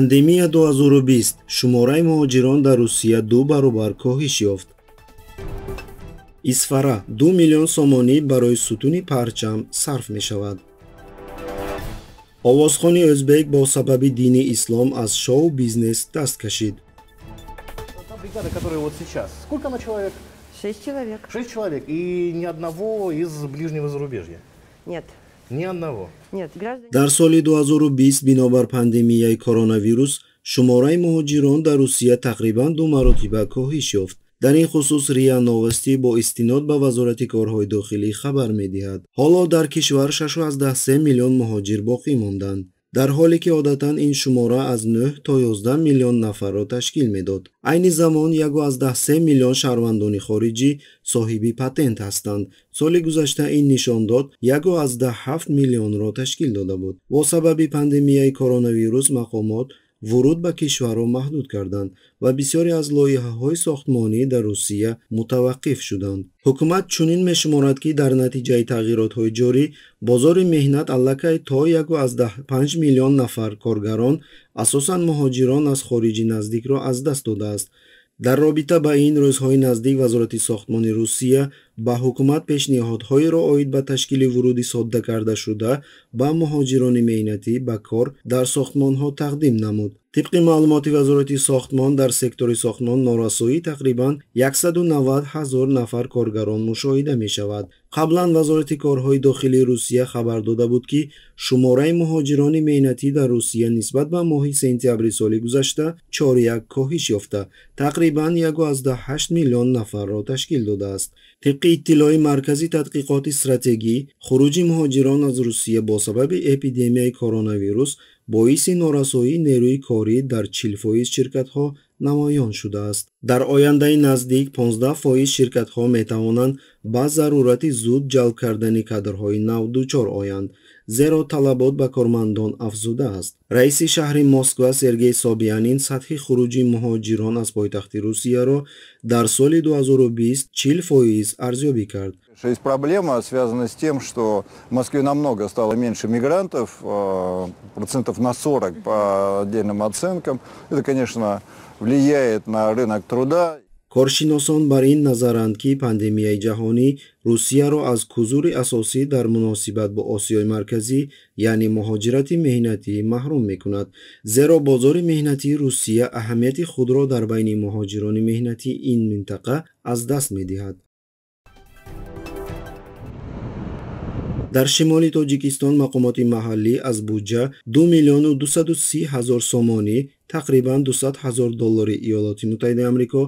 пандемия 2020 шумораи муҳоҷирон дар русия ду баробар коҳиш ёфт исфара ду миллион сомонӣ барои сутуни парчам сарф мешавад овозхони ӯзбек бо сабаби дини ислом аз шоу бизнес даст кашид шесть человек шесть человек и ни одного из ближнего зарубежья нет дар соли 2020 бинобар пандемияи коронавирус шумораи муҳоҷирон дар русия тақрибан ду маротиба коҳиш ёфт дар ин хусус рия новости бо истинод ба вазорати корҳои дохилӣ хабар медиҳад ҳоло дар кишвар 63 миллион муҳоҷир боқӣ монданд дар ҳоле ки одатан ин шумора аз 9 то 11 миллион нафарро ташкил медод айни замон 13 миллион шаҳрвандони хориҷӣ соҳиби патент ҳастанд соли гузашта ин нишондод 17 миллионро ташкил дода буд бо сабаби пандемияи коронавирус мақомот ворид ба кишварҳо маҳдуд карданд ва бисёре аз лоиҳаҳои сохтмонӣ дар русия мутаваққиф шуданд ҳукумат чунин мешуморад ки дар натиҷаи тағйиротҳои ҷорӣ бозори меҳнат аллакай то 15 миллион нафар коргарон асосан муҳоҷирон аз хориҷи наздикро аз даст додааст дар робита ба ин рӯзҳои наздик вазорати сохтмони русия ба ҳукумат пешниҳодҳоеро оид ба ташкили вуруди содда карда шуда ба муҳоҷирони меҳнатӣ ба кор дар сохтмонҳо тақдим намуд тибқи маълумоти вазорати сохтмон дар сектори сохтмон норасоӣ тақрибан 190 ҳазор нафар коргарон мушоҳида мешавад қаблан вазорати корҳои дохилии русия хабар дода буд ки шумораи муҳоҷирони меҳнатӣ дар русия нисбат ба моҳи сентябри соли гузашта 41 коҳиш ёфта тақрибан 18 миллион нафарро ташкил додааст тибқи иттилои маркази тадқиқоти стратегӣ хуруҷи муҳоҷирон аз русия бо сабаби эпидемияи коронавирус боиси норасоии нерӯи корӣ дар чилфоиз ширкатҳо намоён шудааст дар ояндаи наздик 15фоиз ширкатҳо метавонанд ба зарурати зуд ҷалб кардани кадрҳои нав дучор оянд зеро талабот ба кормандон афзуда аст раиси шаҳри москва сергей собиянин сатҳи хуруҷи муҳоҷирон аз пойтахти русияро дар соли 2020 чил фоиз арзёбӣ кард есть проблема связана с тем что в москве намного стало меньше мигрантов процентов на 40 по отдельным оценкам это конечно влияет на рынок труда коршиносон бар ин назаранд ки пандемияи ҷаҳонӣ русияро аз кузури асосӣ дар муносибат бо осиёи марказӣ яъне муҳоҷирати меҳнатӣ маҳрум мекунад зеро бозори меҳнатии русия аҳамияти худро дар байни муҳоҷирони меҳнатӣ ин минтақа аз даст медиҳад дар шимоли тоҷикистон мақомоти маҳаллӣ аз буҷа 2 мллн 230 ҳазор сомонӣ тақрибан 200 ҳазор доллари иёлоти муттаҳидаи амрико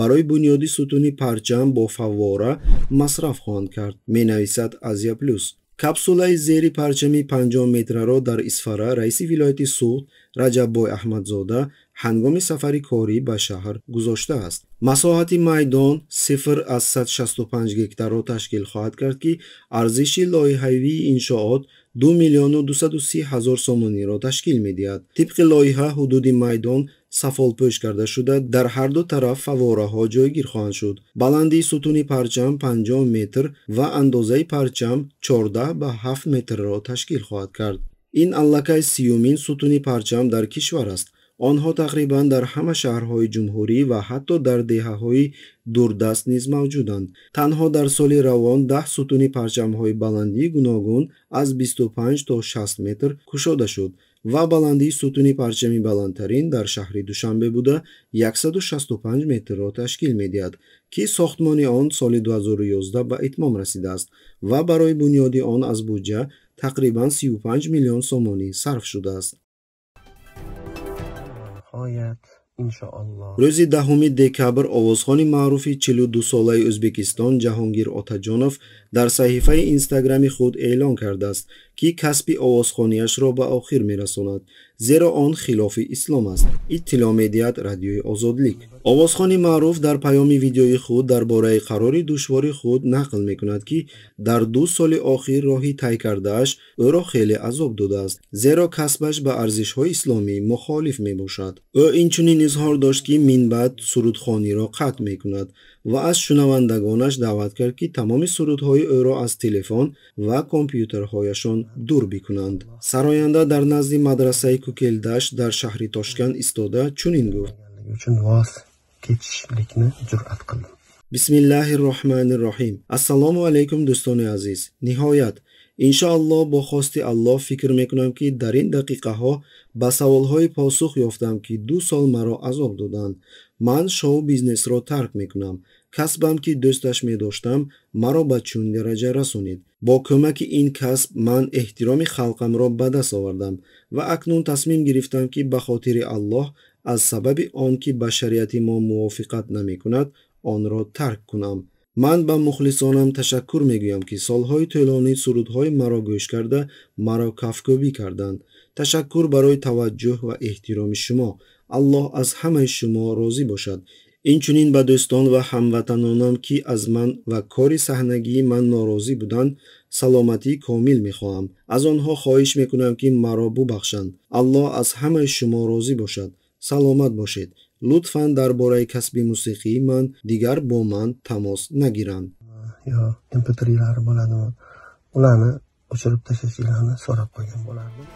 барои бунёди сутуни парчам бо фаввора масраф хоҳанд кард менависад азия плюс капсулаи зери парчами 5 метраро дар исфара раиси вилояти суғд раҷаббой аҳмадзода ҳангоми сафари корӣ ба шаҳр гузоштааст масоҳати майдон сифр аз 165 гектарро ташкил хоҳад кард ки арзиши лоиҳавии иншоот 2 миллиону 230 ҳазор сомониро ташкил медиҳад тибқи лоиҳа ҳудуди майдон сафолпӯш карда шуда дар ҳар ду тараф фавораҳо ҷойгир хоҳанд шуд баландии сутуни парчам 5 метр ва андозаи парчам 14 ба 7 метрро ташкил хоҳад кард ин аллакай сиюмин сутуни парчам дар кишвар аст онҳо тақрибан дар ҳама шаҳрҳои ҷумҳурӣ ва ҳатто дар деҳаҳои дурдаст низ мавҷуданд танҳо дар соли равон даҳ сутуни парчамҳои баландии гуногун аз 25 то 6 метр кушода шуд ва баландии сутуни парчами баландтарин дар шаҳри душанбе буда 165 метрро ташкил медиҳад ки сохтмони он соли 2011 ба итмом расидааст ва барои бунёди он аз буҷа тақрибан 35 миллион сомонӣ сарф шудааст نهایت انشاءالله روزی ده همی دیکابر آوازخان معروفی چلو دو ساله ازبیکستان جهانگیر آتا در صحیفه اینستاگرام خود اعلان کرده است ки касби овозхонияшро ба охир мерасонад зеро он хилофи ислом аст иттило медиҳад радиои озодлик овозхони маъруф дар паёми видеои худ дар бораи қарори душвори худ нақл мекунад ки дар ду соли охир роҳи тай кардааш ӯро хеле азоб додааст зеро касбаш ба арзишҳои исломӣ мухолиф мебошад ӯ инчунин изҳор дошт ки минбаъд сурудхониро қатъ мекунад ва аз шунавандагонаш даъват кард ки тамоми сурудҳои ӯро аз телефон ва компютерҳояшон дур бикунанд сароянда дар назди мадрасаи кӯкелдашт дар шаҳри тошкент истода чунин гуфт бисмиллаҳи роҳмани роҳим ассалому алайкум дӯстони азиз ниҳоят иншоалло бо хости аллоҳ фикр мекунам ки дар ин дақиқаҳо ба саволҳои посух ёфтам ки ду сол маро азоб доданд ман шоу бизнесро тарк мекунам касбам ки дӯсташ медоштам маро ба чун дараҷа расонид бо кӯмаки ин касб ман эҳтироми халқамро ба даст овардам ва акнун тасмим гирифтам ки ба хотири аллоҳ аз сабаби он ки ба шариати мо мувофиқат намекунад онро тарк кунам ман ба мухлисонам ташаккур мегӯям ки солҳои тӯлонӣ сурудҳои маро гӯш карда маро кафкубӣ карданд ташаккур барои таваҷҷӯҳ ва эҳтироми шумо аллоҳ аз ҳамаи шумо розӣ бошад инчунин ба дӯстон ва ҳамватанонам ки аз ман ва кори саҳнагии ман норозӣ буданд саломатии комил мехоҳам аз онҳо хоҳиш мекунам ки маро бубахшанд аллоҳ аз ҳамаи шумо розӣ бошад саломат бошед лутфан дар бораи касби мусиқии ман дигар бо ман тамос нагиранд yo mp ularni o'chirib tashlash so'rab qo'ygan bo'lardim